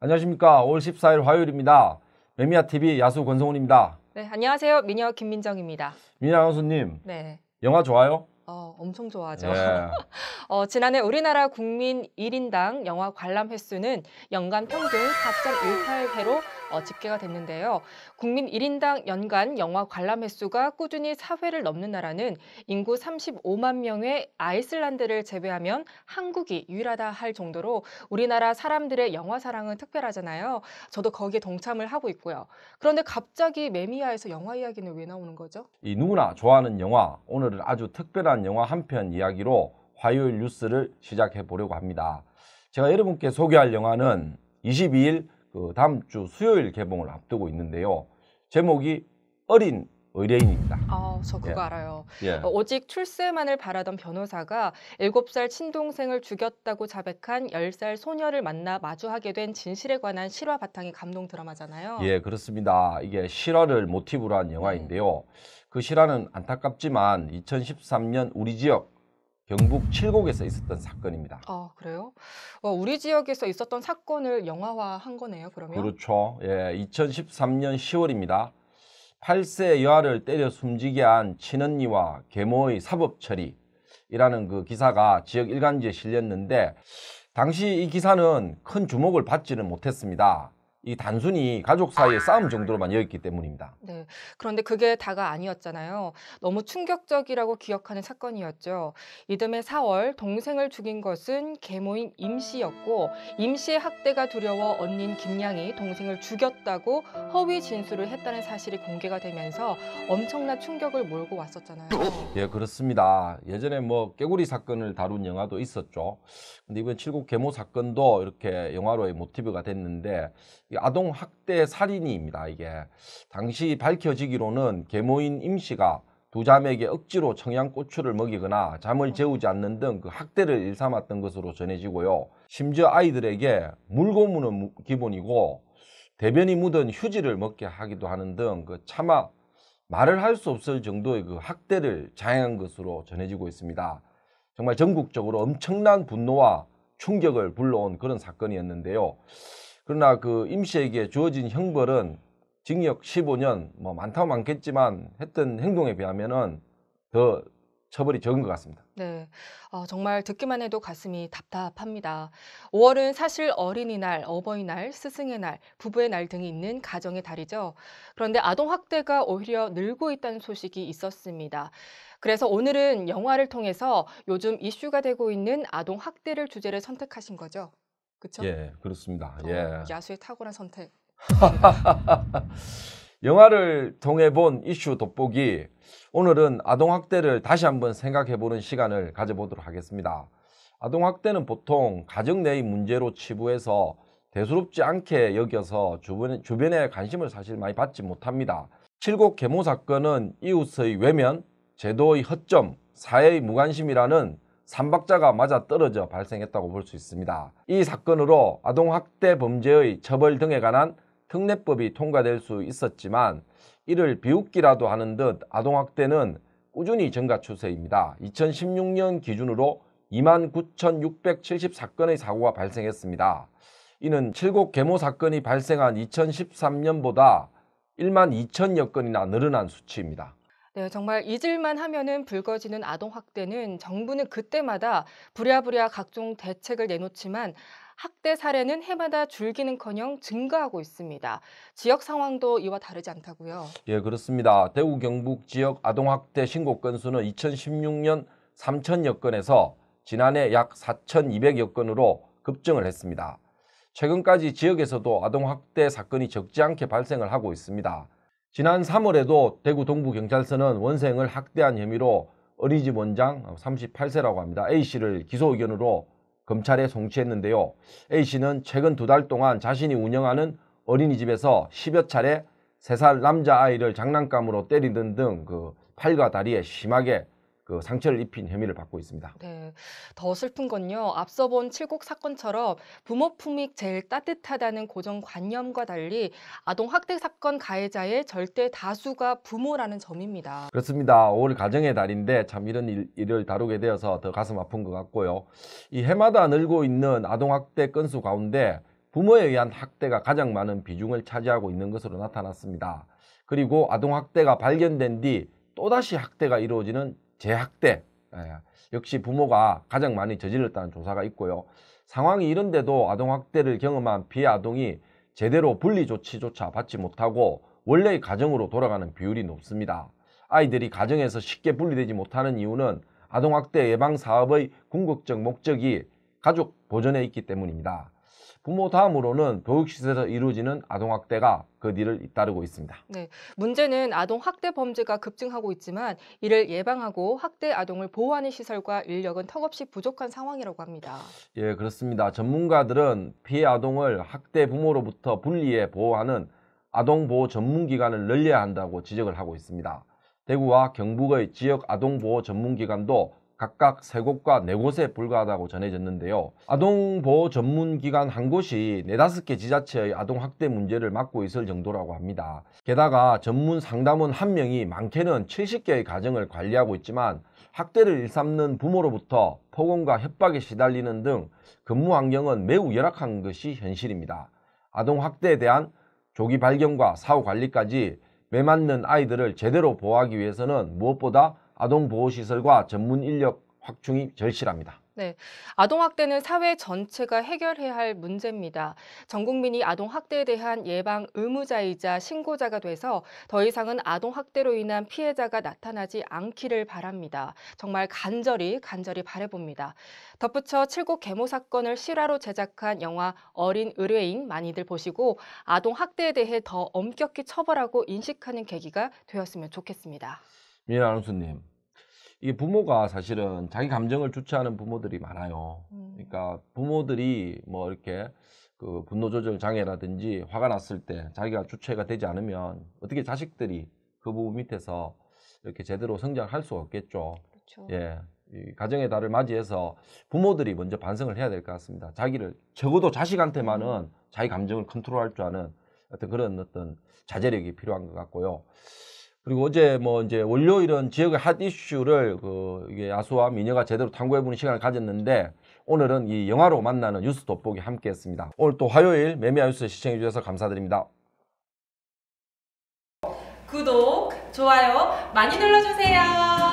안녕하십니까. 5월 14일 화요일입니다. 매미아TV 야수 권성훈입니다. 네, 안녕하세요. 미녀 김민정입니다. 민아 아나님 네. 영화 좋아요? 어, 엄청 좋아하죠. 네. 어, 지난해 우리나라 국민 1인당 영화 관람 횟수는 연간 평균 4.18회로 어, 집계가 됐는데요. 국민 1인당 연간 영화 관람 횟수가 꾸준히 4회를 넘는 나라는 인구 35만 명의 아이슬란드를 제외하면 한국이 유일하다 할 정도로 우리나라 사람들의 영화 사랑은 특별하잖아요. 저도 거기에 동참을 하고 있고요. 그런데 갑자기 매미야에서 영화 이야기는 왜 나오는 거죠? 이 누구나 좋아하는 영화 오늘은 아주 특별한 특별한 영화 한 편 이야기로 화요일 뉴스를 시작해 보려고 합니다. 제가 여러분께 소개할 영화는 22일 그 다음 주 수요일 개봉을 앞두고 있는데요. 제목이 어린 의뢰인입니다. 아, 저 그거 예. 알아요. 예. 어, 오직 출세만을 바라던 변호사가 7살 친동생을 죽였다고 자백한 10살 소녀를 만나 마주하게 된 진실에 관한 실화 바탕의 감동 드라마잖아요. 예, 그렇습니다. 이게 실화를 모티브로 한 영화인데요. 네. 그 실화는 안타깝지만 2013년 우리 지역 경북 칠곡에서 있었던 사건입니다. 아 그래요? 와, 우리 지역에서 있었던 사건을 영화화한 거네요. 그러면 그렇죠. 예, 2013년 10월입니다. 8세 여아를 때려 숨지게 한 친언니와 계모의 사법 처리이라는 그 기사가 지역 일간지에 실렸는데 당시 이 기사는 큰 주목을 받지는 못했습니다. 이 단순히 가족 사이의 아, 싸움 네. 정도로만 여겼기 때문입니다. 네. 그런데 그게 다가 아니었잖아요. 너무 충격적이라고 기억하는 사건이었죠. 이듬해 4월 동생을 죽인 것은 계모인 임씨였고 임씨의 학대가 두려워 언닌 김양이 동생을 죽였다고 허위 진술을 했다는 사실이 공개가 되면서 엄청난 충격을 몰고 왔었잖아요. 예, 그렇습니다. 예전에 뭐 깨구리 사건을 다룬 영화도 있었죠. 근데 이번 칠곡 계모 사건도 이렇게 영화로의 모티브가 됐는데 아동 학대 살인이입니다. 이게 당시 밝혀지기로는 계모인 임 씨가 두 자매에게 억지로 청양고추를 먹이거나 잠을 재우지 않는 등 그 학대를 일삼았던 것으로 전해지고요. 심지어 아이들에게 물고무는 기본이고 대변이 묻은 휴지를 먹게 하기도 하는 등 그 차마 말을 할 수 없을 정도의 그 학대를 자행한 것으로 전해지고 있습니다. 정말 전국적으로 엄청난 분노와 충격을 불러온 그런 사건이었는데요. 그러나 그 임씨에게 주어진 형벌은 징역 15년 뭐 많다 많겠지만 했던 행동에 비하면은 더 처벌이 적은 것 같습니다. 네, 어, 정말 듣기만 해도 가슴이 답답합니다. 5월은 사실 어린이날, 어버이날, 스승의 날, 부부의 날 등이 있는 가정의 달이죠. 그런데 아동 학대가 오히려 늘고 있다는 소식이 있었습니다. 그래서 오늘은 영화를 통해서 요즘 이슈가 되고 있는 아동 학대를 주제를 선택하신 거죠. 그렇죠? 예, 그렇습니다. 어, 예. 야수의 탁월한 선택. 영화를 통해 본 이슈 돋보기 오늘은 아동 학대를 다시 한번 생각해 보는 시간을 가져보도록 하겠습니다. 아동 학대는 보통 가정 내의 문제로 치부해서 대수롭지 않게 여겨서 주변, 주변에 관심을 사실 많이 받지 못합니다. 칠곡 계모 사건은 이웃의 외면, 제도의 허점, 사회의 무관심이라는 삼박자가 맞아 떨어져 발생했다고 볼 수 있습니다. 이 사건으로 아동학대 범죄의 처벌 등에 관한 특례법이 통과될 수 있었지만 이를 비웃기라도 하는 듯 아동학대는 꾸준히 증가 추세입니다. 2016년 기준으로 29,674건의 사고가 발생했습니다. 이는 칠곡 계모 사건이 발생한 2013년보다 1만 2천여 건이나 늘어난 수치입니다. 네, 정말 잊을만 하면은 불거지는 아동 학대는 정부는 그때마다 부랴부랴 각종 대책을 내놓지만 학대 사례는 해마다 줄기는커녕 증가하고 있습니다. 지역 상황도 이와 다르지 않다고요. 예, 그렇습니다. 대구 경북 지역 아동 학대 신고 건수는 2016년 3천여 건에서 지난해 약 4,200여 건으로 급증을 했습니다. 최근까지 지역에서도 아동 학대 사건이 적지 않게 발생을 하고 있습니다. 지난 3월에도 대구 동부경찰서는 원생을 학대한 혐의로 어린이집 원장 38세라고 합니다. A씨를 기소 의견으로 검찰에 송치했는데요. A씨는 최근 두 달 동안 자신이 운영하는 어린이집에서 10여 차례 3살 남자아이를 장난감으로 때리던등그 팔과 다리에 심하게 그 상처를 입힌 혐의를 받고 있습니다. 네. 더 슬픈 건요. 앞서 본 칠곡 사건처럼 부모 품이 제일 따뜻하다는 고정관념과 달리 아동 학대 사건 가해자의 절대 다수가 부모라는 점입니다. 그렇습니다. 5월 가정의 달인데 참 이런 일, 일을 다루게 되어서 더 가슴 아픈 것 같고요. 이 해마다 늘고 있는 아동 학대 건수 가운데 부모에 의한 학대가 가장 많은 비중을 차지하고 있는 것으로 나타났습니다. 그리고 아동 학대가 발견된 뒤 또다시 학대가 이루어지는 재학대 예. 역시 부모가 가장 많이 저질렀다는 조사가 있고요. 상황이 이런데도 아동학대를 경험한 피해 아동이 제대로 분리조치조차 받지 못하고 원래의 가정으로 돌아가는 비율이 높습니다. 아이들이 가정에서 쉽게 분리되지 못하는 이유는 아동학대 예방사업의 궁극적 목적이 가족 보존에 있기 때문입니다. 부모 다음으로는 교육시설에서 이루어지는 아동학대가 그 뒤를 잇따르고 있습니다. 네, 문제는 아동학대 범죄가 급증하고 있지만 이를 예방하고 학대 아동을 보호하는 시설과 인력은 턱없이 부족한 상황이라고 합니다. 예, 그렇습니다. 전문가들은 피해 아동을 학대 부모로부터 분리해 보호하는 아동보호 전문기관을 늘려야 한다고 지적을 하고 있습니다. 대구와 경북의 지역 아동보호 전문기관도 각각 3곳과 4곳에 불과하다고 전해졌는데요. 아동보호 전문기관 한 곳이 4, 5개 지자체의 아동학대 문제를 맡고 있을 정도라고 합니다. 게다가 전문 상담원 한명이 많게는 70개의 가정을 관리하고 있지만 학대를 일삼는 부모로부터 폭언과 협박에 시달리는 등 근무 환경은 매우 열악한 것이 현실입니다. 아동학대에 대한 조기 발견과 사후 관리까지 매맞는 아이들을 제대로 보호하기 위해서는 무엇보다 아동보호시설과 전문 인력 확충이 절실합니다. 네. 아동학대는 사회 전체가 해결해야 할 문제입니다. 전 국민이 아동학대에 대한 예방 의무자이자 신고자가 돼서 더 이상은 아동학대로 인한 피해자가 나타나지 않기를 바랍니다. 정말 간절히 간절히 바래봅니다. 덧붙여 칠곡 계모 사건을 실화로 제작한 영화 어린 의뢰인 많이들 보시고 아동학대에 대해 더 엄격히 처벌하고 인식하는 계기가 되었으면 좋겠습니다. 민나 아나운서님, 이게 부모가 사실은 자기 감정을 주체하는 부모들이 많아요. 그러니까 음. 부모들이 뭐 이렇게 그 분노 조절 장애라든지 화가 났을 때 자기가 주체가 되지 않으면 어떻게 자식들이 그 부분 밑에서 이렇게 제대로 성장할 수 없겠죠. 그렇죠. 예. 이 가정의 달을 맞이해서 부모들이 먼저 반성을 해야 될 것 같습니다. 자기를 적어도 자식한테만은 음. 자기 감정을 컨트롤할 줄 아는 어떤 그런 어떤 자제력이 필요한 것 같고요. 그리고 어제 뭐 이제 월요일은 지역의 핫 이슈를 그 이게 야수와 미녀가 제대로 탐구해보는 시간을 가졌는데 오늘은 이 영화로 만나는 뉴스 돋보기 함께했습니다. 오늘 또 화요일 매미아 뉴스 시청해주셔서 감사드립니다. 구독, 좋아요 많이 눌러주세요.